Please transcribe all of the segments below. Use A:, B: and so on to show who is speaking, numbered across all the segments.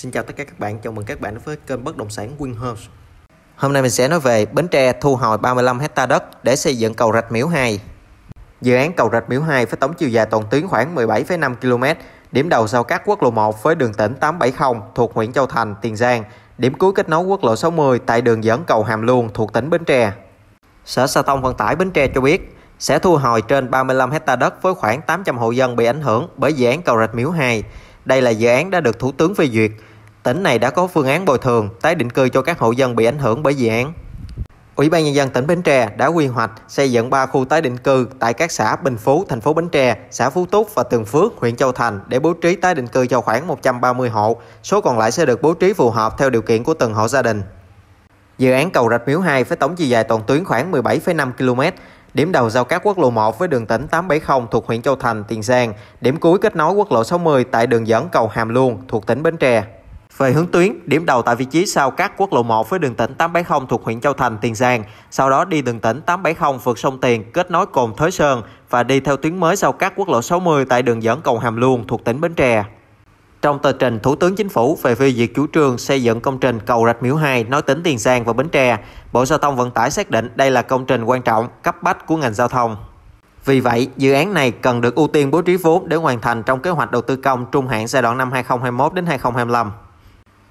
A: Xin chào tất cả các bạn, chào mừng các bạn đến với kênh bất động sản Winhouse. Hôm nay mình sẽ nói về Bến Tre thu hồi 35 hecta đất để xây dựng cầu Rạch Miễu 2. Dự án cầu Rạch Miễu 2 với tổng chiều dài toàn tuyến khoảng 17,5 km, điểm đầu giao cắt quốc lộ 1 với đường tỉnh 870 thuộc huyện Châu Thành, Tiền Giang, điểm cuối kết nối quốc lộ 60 tại đường dẫn cầu Hàm Luông thuộc tỉnh Bến Tre. Sở Giao thông Vận tải Bến Tre cho biết sẽ thu hồi trên 35 hecta đất với khoảng 800 hộ dân bị ảnh hưởng bởi dự án cầu Rạch Miễu 2. Đây là dự án đã được Thủ tướng phê duyệt, Tỉnh này đã có phương án bồi thường, tái định cư cho các hộ dân bị ảnh hưởng bởi dự án. Ủy ban nhân dân tỉnh Bến Tre đã quy hoạch xây dựng 3 khu tái định cư tại các xã Bình Phú, thành phố Bến Tre, xã Phú Túc và Tường Phước, huyện Châu Thành để bố trí tái định cư cho khoảng 130 hộ, số còn lại sẽ được bố trí phù hợp theo điều kiện của từng hộ gia đình. Dự án cầu Rạch Miếu 2 với tổng chiều dài toàn tuyến khoảng 17,5 km, điểm đầu giao cắt quốc lộ 1 với đường tỉnh 870 thuộc huyện Châu Thành, Tiền Giang, điểm cuối kết nối quốc lộ 60 tại đường dẫn cầu Hàm Luông thuộc tỉnh Bến Tre. Về hướng tuyến, điểm đầu tại vị trí sau các quốc lộ 1 với đường tỉnh 870 thuộc huyện Châu Thành, Tiền Giang, sau đó đi đường tỉnh 870 vượt sông Tiền kết nối cồn Thới Sơn và đi theo tuyến mới sau các quốc lộ 60 tại đường dẫn cầu Hàm Luông thuộc tỉnh Bến Tre. Trong tờ trình Thủ tướng Chính phủ về phê duyệt chủ trương xây dựng công trình cầu Rạch Miễu 2 nối tỉnh Tiền Giang và Bến Tre, Bộ Giao thông Vận tải xác định đây là công trình quan trọng, cấp bách của ngành giao thông. Vì vậy, dự án này cần được ưu tiên bố trí vốn để hoàn thành trong kế hoạch đầu tư công trung hạn giai đoạn năm 2021 đến 2025.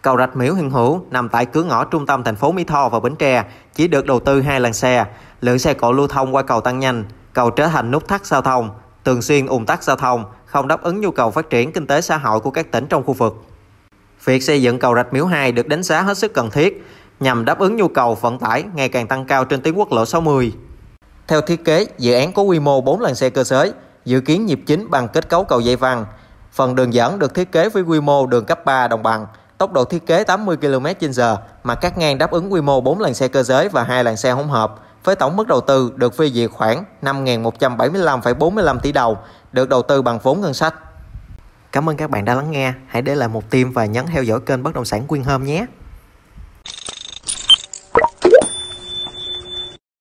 A: Cầu rạch Miễu Hưng Hữu nằm tại cửa ngõ trung tâm thành phố Mỹ Tho và Bến Tre, chỉ được đầu tư hai làn xe. Lượng xe cộ lưu thông qua cầu tăng nhanh, cầu trở thành nút thắt giao thông, thường xuyên ùn tắc giao thông, không đáp ứng nhu cầu phát triển kinh tế xã hội của các tỉnh trong khu vực. Việc xây dựng cầu rạch Miễu 2 được đánh giá hết sức cần thiết nhằm đáp ứng nhu cầu vận tải ngày càng tăng cao trên tuyến quốc lộ 60. Theo thiết kế, dự án có quy mô 4 làn xe cơ giới, dự kiến nhịp chính bằng kết cấu cầu dây văng. Phần đường dẫn được thiết kế với quy mô đường cấp 3 đồng bằng, tốc độ thiết kế 80 km/h, mặt cắt ngang đáp ứng quy mô 4 làn xe cơ giới và 2 làn xe hỗn hợp, với tổng mức đầu tư được phê duyệt khoảng 5.175,45 tỷ đồng, được đầu tư bằng vốn ngân sách. Cảm ơn các bạn đã lắng nghe. Hãy để lại một tim và nhấn theo dõi kênh Bất động sản Quyên Hôm nhé.